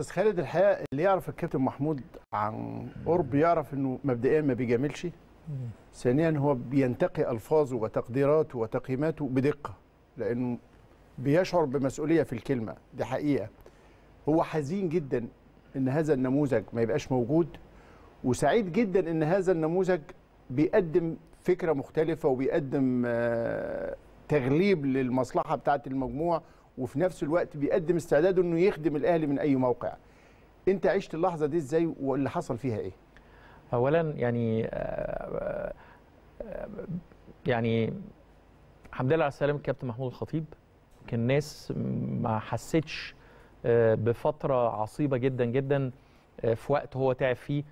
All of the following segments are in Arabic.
استاذ خالد الحقيقه اللي يعرف الكابتن محمود عن قرب يعرف انه مبدئيا ما بيجاملش ثانيا هو بينتقي الفاظه وتقديراته وتقييماته بدقه لانه بيشعر بمسؤوليه في الكلمه دي حقيقه هو حزين جدا ان هذا النموذج ما يبقاش موجود وسعيد جدا ان هذا النموذج بيقدم فكره مختلفه وبيقدم آه، تغليب للمصلحه بتاعه المجموع وفي نفس الوقت بيقدم استعداده انه يخدم الاهلي من اي موقع انت عشت اللحظه دي ازاي واللي حصل فيها ايه اولا يعني آه، آه، يعني الحمد لله على السلامه الكابتن محمود الخطيب يمكن الناس ما حستش آه، بفتره عصيبه جدا جدا في وقت هو تعب فيه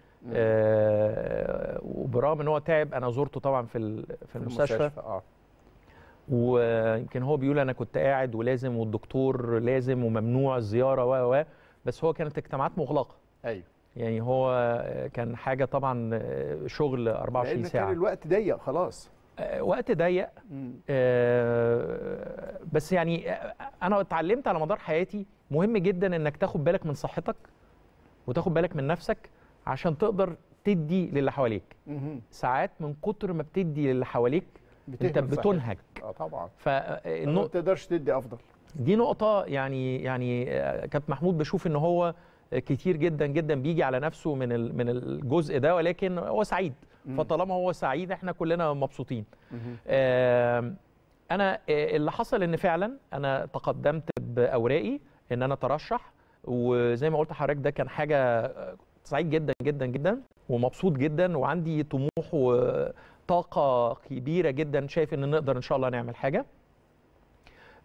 وبرغم ان هو تعب انا زرته طبعا في في المستشفى, المستشفى. آه. ويمكن هو بيقول انا كنت قاعد ولازم والدكتور لازم وممنوع الزياره و و بس هو كانت اجتماعات مغلقه ايوه يعني هو كان حاجه طبعا شغل 24 ساعه كان الوقت ضيق خلاص آه، وقت ضيق آه، بس يعني آه، انا اتعلمت على مدار حياتي مهم جدا انك تاخد بالك من صحتك وتاخد بالك من نفسك عشان تقدر تدي للي حواليك ساعات من كتر ما بتدي للي حواليك انت بتنهك اه طبعا فالنق... آه، ما تقدرش تدي افضل دي نقطة يعني يعني آه، كابتن محمود بشوف ان هو كتير جدا جدا بيجي على نفسه من من الجزء ده ولكن هو سعيد فطالما هو سعيد احنا كلنا مبسوطين. انا آه، اللي حصل ان فعلا انا تقدمت باوراقي ان انا ترشح وزي ما قلت لحضرتك ده كان حاجه سعيد جدا جدا جدا ومبسوط جدا وعندي طموح و... طاقه كبيره جدا شايف ان نقدر ان شاء الله نعمل حاجه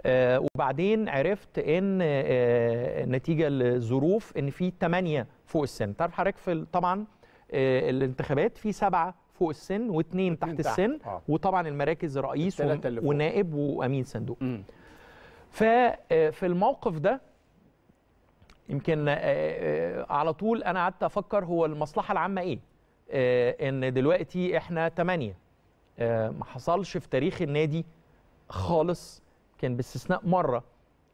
آه وبعدين عرفت ان آه نتيجه لظروف ان في 8 فوق السن تعرف حضرتك في طبعا آه الانتخابات في سبعه فوق السن واثنين تحت السن آه. وطبعا المراكز رئيس ونائب وامين صندوق ففي آه، الموقف ده يمكن آه، آه، على طول انا قعدت افكر هو المصلحه العامه ايه آه، ان دلوقتي احنا 8 آه، ما حصلش في تاريخ النادي خالص كان باستثناء مره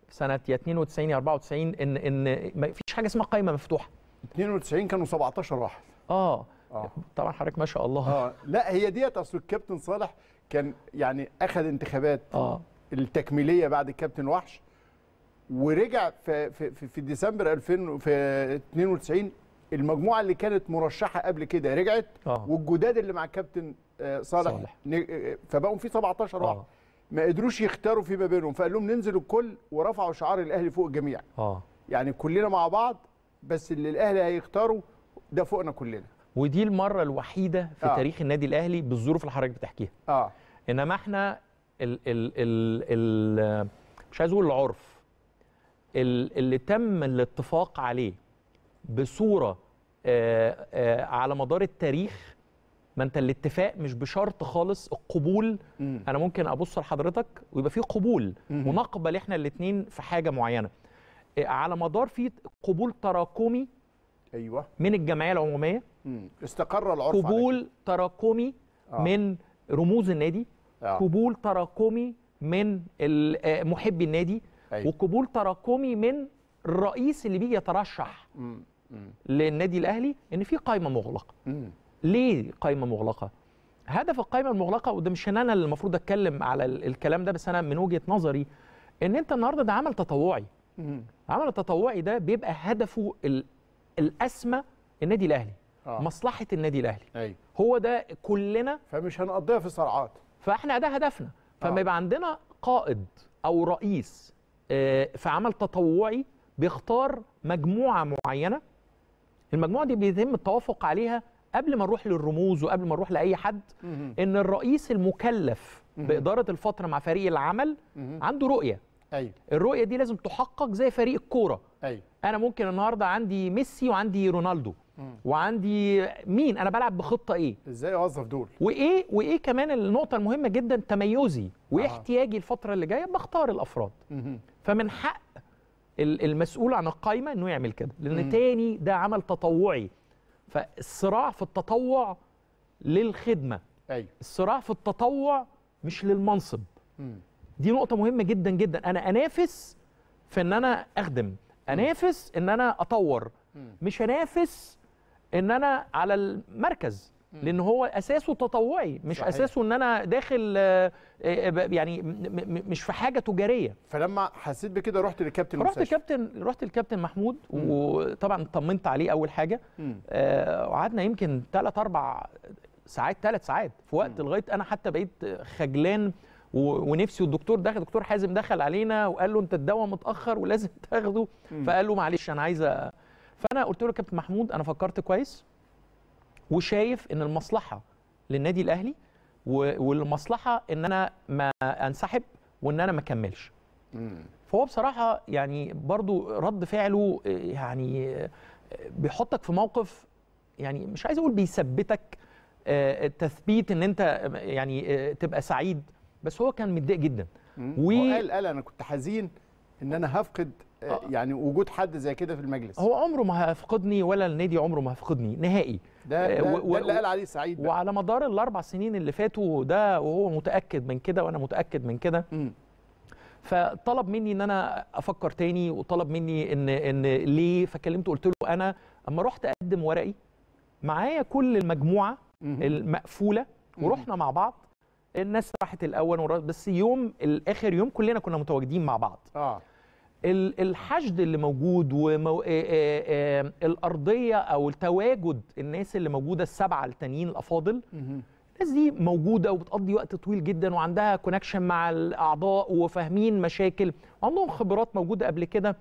في سنه يا 92 يا 94 ان ان ما فيش حاجه اسمها قايمه مفتوحه 92 كانوا 17 واحد اه, آه. طبعا حضرتك ما شاء الله آه. لا هي ديت اصل الكابتن صالح كان يعني اخذ انتخابات آه. التكميليه بعد الكابتن وحش ورجع في في في ديسمبر 2000 في 92 المجموعه اللي كانت مرشحه قبل كده رجعت آه. والجداد اللي مع الكابتن آه، صالح, صالح. آه، فبقوا في 17 واحد آه. ما قدروش يختاروا فيما بينهم فقال لهم ننزل الكل ورفعوا شعار الاهلي فوق الجميع آه. يعني كلنا مع بعض بس اللي الاهلي هيختاره ده فوقنا كلنا ودي المره الوحيده في آه. تاريخ النادي الاهلي بالظروف اللي حضرتك بتحكيها اه انما احنا ال ال ال ال مش عايز اقول العرف اللي تم الاتفاق عليه بصوره آه، آه، على مدار التاريخ ما انت الاتفاق مش بشرط خالص القبول م. انا ممكن ابص لحضرتك ويبقى في قبول م. ونقبل احنا الاثنين في حاجه معينه آه، على مدار في قبول تراكمي ايوه من الجمعيه العموميه م. استقر العرف قبول عليك. تراكمي آه. من رموز النادي آه. قبول تراكمي من محبي النادي أيوة. وقبول تراكمي من الرئيس اللي بيجي يترشح م. للنادي الاهلي ان في قائمه مغلقه ليه قائمه مغلقه هدف القائمه المغلقه وده مش انا اللي المفروض اتكلم على الكلام ده بس انا من وجهه نظري ان انت النهارده ده عمل تطوعي العمل التطوعي ده بيبقى هدفه الاسمى النادي الاهلي آه. مصلحه النادي الاهلي أي. هو ده كلنا فمش هنقضيها في صراعات فاحنا ده هدفنا فما آه. يبقى عندنا قائد او رئيس آه، في عمل تطوعي بيختار مجموعه معينه المجموعه دي بيتم التوافق عليها قبل ما نروح للرموز وقبل ما نروح لاي حد ان الرئيس المكلف باداره الفتره مع فريق العمل عنده رؤيه أيوة. الرؤيه دي لازم تحقق زي فريق الكوره أيوة. انا ممكن النهارده عندي ميسي وعندي رونالدو مم. وعندي مين انا بلعب بخطه ايه ازاي اوظف دول وايه وايه كمان النقطه المهمه جدا تميزي وايه آه. احتياجي الفتره اللي جايه بختار الافراد مم. فمن حق المسؤول عن القايمه انه يعمل كده لان مم. تاني ده عمل تطوعي فالصراع في التطوع للخدمه أيوه. الصراع في التطوع مش للمنصب مم. دي نقطه مهمه جدا جدا انا انافس في ان انا اخدم انافس ان انا اطور مش انافس ان انا على المركز لان هو اساسه تطوعي مش صحيح. اساسه ان انا داخل آه، آه، آه، يعني مش في حاجه تجاريه فلما حسيت بكده رحت للكابتن رحت الكابتن رحت الكابتن محمود مم. وطبعا طمنت عليه اول حاجه وقعدنا آه يمكن ثلاث اربع ساعات ثلاث ساعات في وقت لغايه انا حتى بقيت خجلان ونفسي والدكتور دخل دكتور حازم دخل علينا وقال له انت الدواء متاخر ولازم تاخده فقال له معلش انا عايز فانا قلت له كابتن محمود انا فكرت كويس وشايف ان المصلحه للنادي الاهلي والمصلحه ان انا ما انسحب وان انا ما اكملش فهو بصراحه يعني برضو رد فعله يعني بيحطك في موقف يعني مش عايز اقول بيثبتك آه، تثبيت ان انت يعني آه، تبقى سعيد بس هو كان متضايق جدا و... وقال قال انا كنت حزين ان انا هفقد آه، آه. يعني وجود حد زي كده في المجلس هو عمره ما هيفقدني ولا النادي عمره ما هيفقدني نهائي ده, آه، ده, ده اللي قال عليه سعيد وعلى مدار الاربع سنين اللي فاتوا ده وهو متاكد من كده وانا متاكد من كده فطلب مني ان انا افكر تاني وطلب مني ان ان ليه فكلمته قلت له انا اما رحت اقدم ورقي معايا كل المجموعه المقفوله ورحنا مع بعض الناس راحت الاول بس يوم الاخر يوم كلنا كنا متواجدين مع بعض اه الحشد اللي موجود والارضيه او التواجد الناس اللي موجوده السبعه التانيين الافاضل الناس دي موجوده وبتقضي وقت طويل جدا وعندها كونكشن مع الاعضاء وفاهمين مشاكل وعندهم خبرات موجوده قبل كده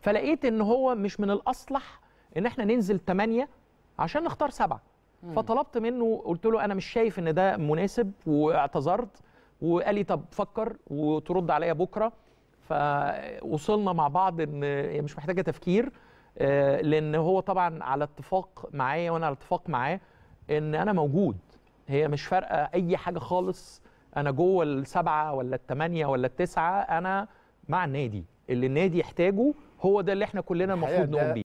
فلقيت ان هو مش من الاصلح ان احنا ننزل ثمانيه عشان نختار سبعه فطلبت منه قلت له انا مش شايف ان ده مناسب واعتذرت وقال لي طب فكر وترد عليا بكره فوصلنا مع بعض ان هي مش محتاجه تفكير آه، لان هو طبعا على اتفاق معايا وانا على اتفاق معاه ان انا موجود هي مش فارقه اي حاجه خالص انا جوه السبعه ولا الثمانيه ولا التسعه انا مع النادي اللي النادي يحتاجه هو ده اللي احنا كلنا المفروض نقوم بيه